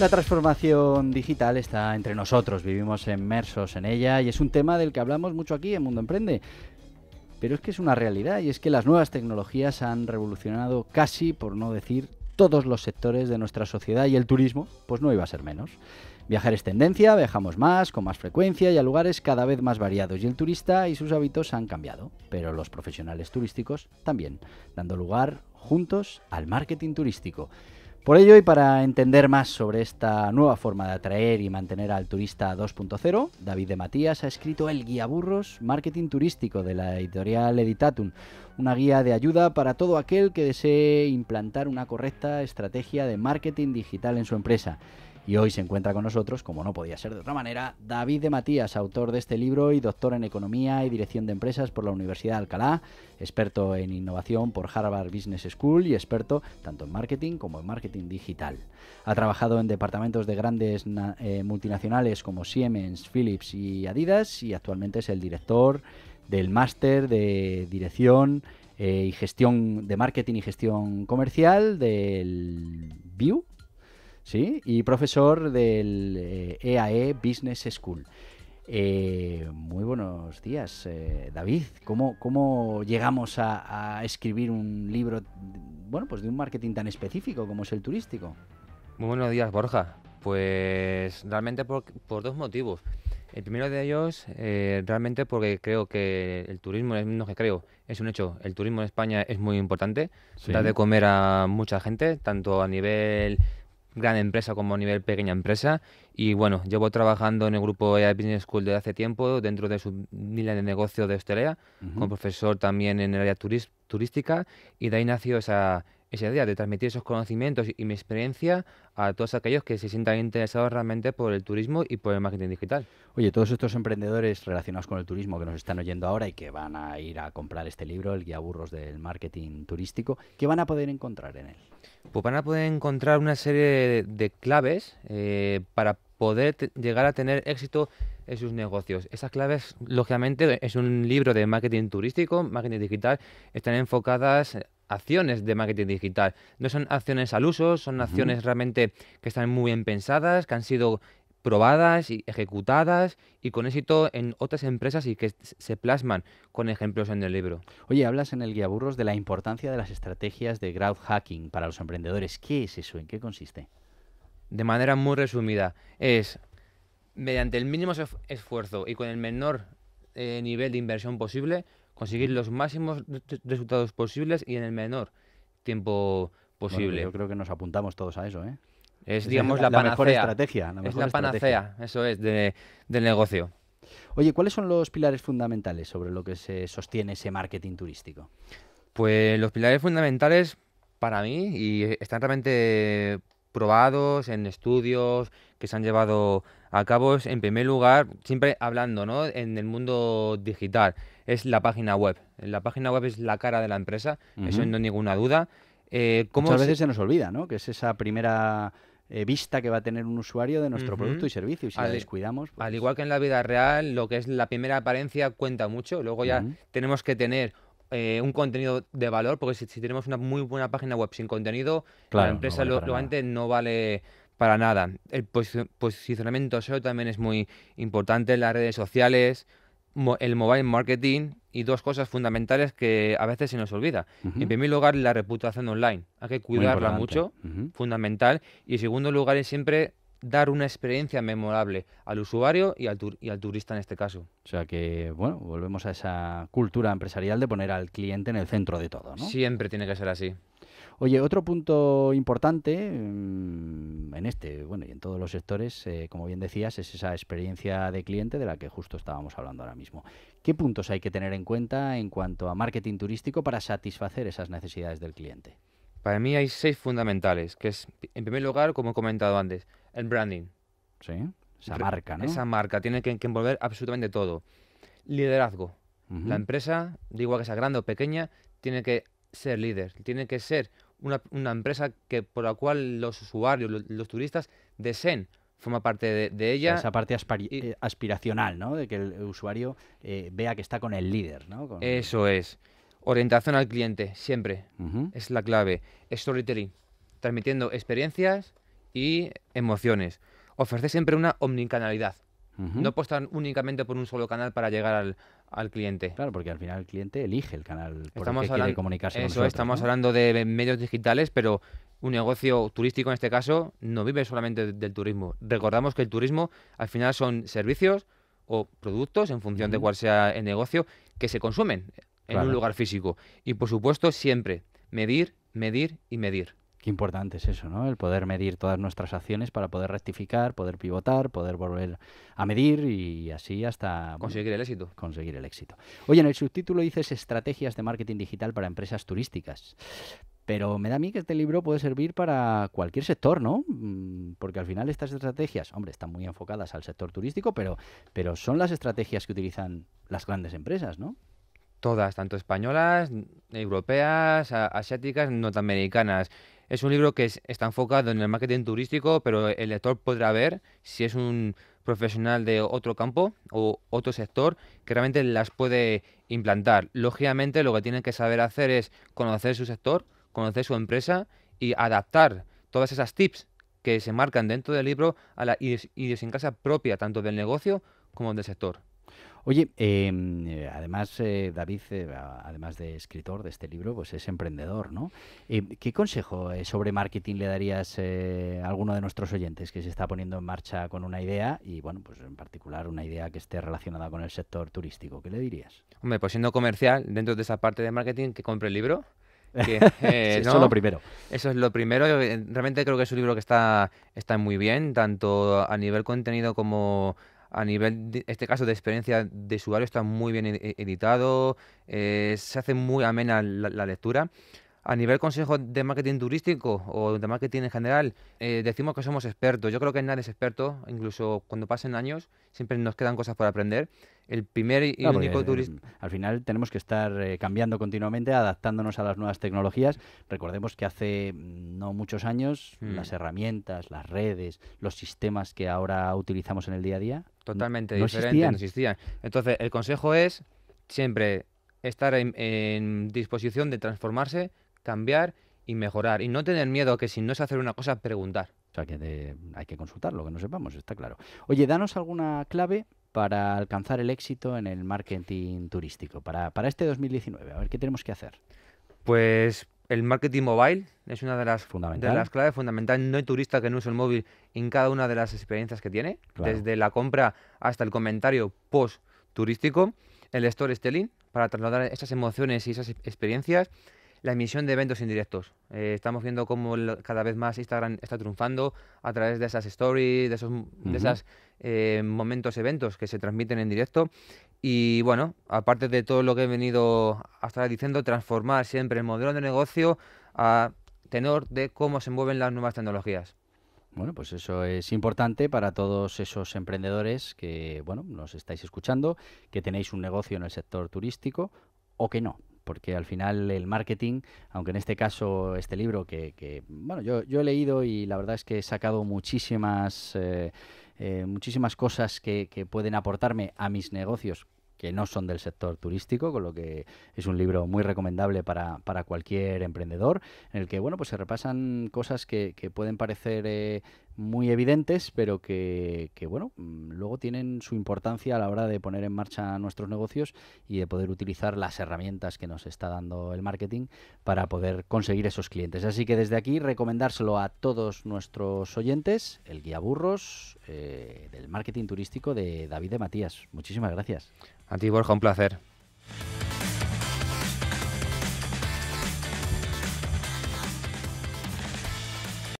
La transformación digital está entre nosotros, vivimos inmersos en ella y es un tema del que hablamos mucho aquí en Mundo Emprende. Pero es que es una realidad y es que las nuevas tecnologías han revolucionado casi, por no decir, todos los sectores de nuestra sociedad y el turismo, pues no iba a ser menos. Viajar es tendencia, viajamos más, con más frecuencia y a lugares cada vez más variados. Y el turista y sus hábitos han cambiado, pero los profesionales turísticos también, dando lugar juntos al marketing turístico. Por ello, y para entender más sobre esta nueva forma de atraer y mantener al turista 2.0, David de Matías ha escrito el Guía Burros Marketing Turístico de la editorial Editatum, una guía de ayuda para todo aquel que desee implantar una correcta estrategia de marketing digital en su empresa. Y hoy se encuentra con nosotros, como no podía ser de otra manera, David de Matías, autor de este libro y doctor en Economía y Dirección de Empresas por la Universidad de Alcalá, experto en innovación por Harvard Business School y experto tanto en marketing como en marketing digital. Ha trabajado en departamentos de grandes eh, multinacionales como Siemens, Philips y Adidas y actualmente es el director del máster de dirección eh, y gestión de marketing y gestión comercial del VIEW, ¿sí? y profesor del EAE eh, e Business School. Eh, muy buenos días, eh, David. ¿Cómo, cómo llegamos a, escribir un libro bueno, pues de un marketing tan específico como es el turístico? Muy buenos días, Borja. Pues realmente por, dos motivos. El primero de ellos, realmente porque creo que el turismo, no que creo, es un hecho. El turismo en España es muy importante. Da de comer a mucha gente, tanto a nivel gran empresa como a nivel pequeña empresa. Y bueno, llevo trabajando en el grupo AI Business School desde hace tiempo, dentro de su línea de negocio de hostelería, como profesor también en el área turística, y de ahí nació esa, idea de transmitir esos conocimientos y mi experiencia a todos aquellos que se sientan interesados realmente por el turismo y por el marketing digital. Oye, todos estos emprendedores relacionados con el turismo que nos están oyendo ahora y que van a ir a comprar este libro, el Guía Burros del Marketing Turístico, ¿qué van a poder encontrar en él? Pues van a poder encontrar una serie de claves eh, para poder llegar a tener éxito en sus negocios. Esas claves, lógicamente, es un libro de marketing turístico, marketing digital, están enfocadas acciones de marketing digital. No son acciones al uso, son acciones realmente que están muy bien pensadas, que han sido probadas y ejecutadas y con éxito en otras empresas y que se plasman con ejemplos en el libro. Oye, hablas en el guía burros de la importancia de las estrategias de crowd hacking para los emprendedores. ¿Qué es eso? ¿En qué consiste? De manera muy resumida, es mediante el mínimo esfuerzo y con el menor eh, nivel de inversión posible conseguir los máximos resultados posibles y en el menor tiempo posible. yo creo que nos apuntamos todos a eso, ¿eh? Es, digamos, la, panacea. mejor estrategia. es la panacea, eso es, del negocio. Oye, ¿cuáles son los pilares fundamentales sobre lo que se sostiene ese marketing turístico? Pues los pilares fundamentales para mí, y están realmente probados en estudios que se han llevado acabo en primer lugar, siempre hablando ¿no? en el mundo digital, es la página web. La página web es la cara de la empresa, eso no hay ninguna duda. Eh, veces se nos olvida, ¿no? Que es esa primera eh, vista que va a tener un usuario de nuestro producto y servicio. Y si la descuidamos. Pues al igual que en la vida real, lo que es la primera apariencia cuenta mucho. Luego ya tenemos que tener eh, un contenido de valor, porque si, tenemos una muy buena página web sin contenido, la empresa no vale no vale para nada. El posicionamiento SEO también es muy importante, las redes sociales, el mobile marketing y dos cosas fundamentales que a veces se nos olvida. En primer lugar, la reputación online. Hay que cuidarla mucho, fundamental. Y en segundo lugar, es siempre dar una experiencia memorable al usuario y al, y al turista en este caso. O sea que, bueno, volvemos a esa cultura empresarial de poner al cliente en el centro de todo, Siempre tiene que ser así. Oye, otro punto importante mm, en este, bueno, y en todos los sectores, eh, como bien decías, es esa experiencia de cliente de la que justo estábamos hablando ahora mismo. ¿Qué puntos hay que tener en cuenta en cuanto a marketing turístico para satisfacer esas necesidades del cliente? Para mí hay seis fundamentales, que es, en primer lugar, como he comentado antes, el branding. Sí, esa marca, ¿no? Esa marca, tiene que, envolver absolutamente todo. Liderazgo. La empresa, digo igual que sea grande o pequeña, tiene que ser líder, tiene que ser una, empresa que, por la cual los usuarios, los, turistas deseen formar parte de, ella. esa parte eh, aspiracional, ¿no? De que el usuario eh, vea que está con el líder, ¿no? Eso es. Orientación al cliente, siempre. Es la clave. Storytelling, transmitiendo experiencias y emociones. Ofrece siempre una omnicanalidad. No apostan únicamente por un solo canal para llegar al, cliente. Claro, porque al final el cliente elige el canal de estamos estamos hablando de medios digitales, pero un negocio turístico en este caso no vive solamente del turismo. Recordamos que el turismo al final son servicios o productos, en función de cuál sea el negocio, que se consumen en un lugar físico. Y por supuesto, siempre medir, medir y medir. Qué importante es eso, ¿no? El poder medir todas nuestras acciones para poder rectificar, poder pivotar, poder volver a medir y así hasta... Conseguir el éxito. Conseguir el éxito. Oye, en el subtítulo dices estrategias de marketing digital para empresas turísticas. Pero me da a mí que este libro puede servir para cualquier sector, ¿no? Mm, porque al final estas estrategias, hombre, están muy enfocadas al sector turístico, pero, pero son las estrategias que utilizan las grandes empresas, ¿no? Todas, tanto españolas, europeas, asiáticas, norteamericanas. Es un libro que está enfocado en el marketing turístico, pero el lector podrá ver si es un profesional de otro campo o otro sector que realmente las puede implantar. Lógicamente lo que tienen que saber hacer es conocer su sector, conocer su empresa y adaptar todas esas tips que se marcan dentro del libro a la casa propia tanto del negocio como del sector. Oye, em, eh, además, eh, David, eh, además de escritor de este libro, pues es emprendedor, ¿no? Em, ¿Qué consejo eh, sobre marketing le darías a alguno de nuestros oyentes que se está poniendo en marcha con una idea y, bueno, pues en particular una idea que esté relacionada con el sector turístico? ¿Qué le dirías? Hombre, pues siendo comercial, dentro de esa parte de marketing, que compre el libro. eso es lo primero. Eso es lo primero. Realmente creo que es un libro que está, está muy bien, tanto a nivel contenido como a nivel, de, este caso, de experiencia de usuario, está muy bien e, e, editado, eh, se hace muy amena la lectura. A nivel consejo de marketing turístico o de marketing en general, eh, decimos que somos expertos. Yo creo que nadie es experto, incluso cuando pasen años, siempre nos quedan cosas por aprender. El primer y ah, al final tenemos que estar eh, cambiando continuamente, adaptándonos a las nuevas tecnologías. Recordemos que hace mm, no muchos años mm. las herramientas, las redes, los sistemas que ahora utilizamos en el día a día. Totalmente no, existían. Entonces, el consejo es siempre estar en disposición de transformarse cambiar y mejorar. Y no tener miedo a que si no es hacer una cosa, preguntar. O sea, que hay que consultarlo que no sepamos, está claro. Oye, danos alguna clave para alcanzar el éxito en el marketing turístico, para, este 2019. A ver, ¿qué tenemos que hacer? Pues el marketing mobile es una de las, las claves fundamentales. No hay turista que no use el móvil en cada una de las experiencias que tiene, desde la compra hasta el comentario post turístico, el storytelling para trasladar esas emociones y esas experiencias la emisión de eventos indirectos. Eh, estamos viendo cómo cada vez más Instagram está triunfando a través de esas stories, de esos de esas, eh, momentos, eventos que se transmiten en directo. Y bueno, aparte de todo lo que he venido hasta diciendo, transformar siempre el modelo de negocio a tenor de cómo se mueven las nuevas tecnologías. Bueno, pues eso es importante para todos esos emprendedores que, bueno, nos estáis escuchando, que tenéis un negocio en el sector turístico o que no, porque al final el marketing, aunque en este caso este libro que, bueno, yo, he leído y la verdad es que he sacado muchísimas, eh, eh, muchísimas cosas que, pueden aportarme a mis negocios que no son del sector turístico, con lo que es un libro muy recomendable para, cualquier emprendedor, en el que bueno, pues se repasan cosas que, pueden parecer eh, muy evidentes, pero que, bueno, mm, luego tienen su importancia a la hora de poner en marcha nuestros negocios y de poder utilizar las herramientas que nos está dando el marketing para poder conseguir esos clientes. Así que desde aquí recomendárselo a todos nuestros oyentes, el guía burros eh, del marketing turístico de David de Matías. Muchísimas gracias. A ti, Borja, un placer.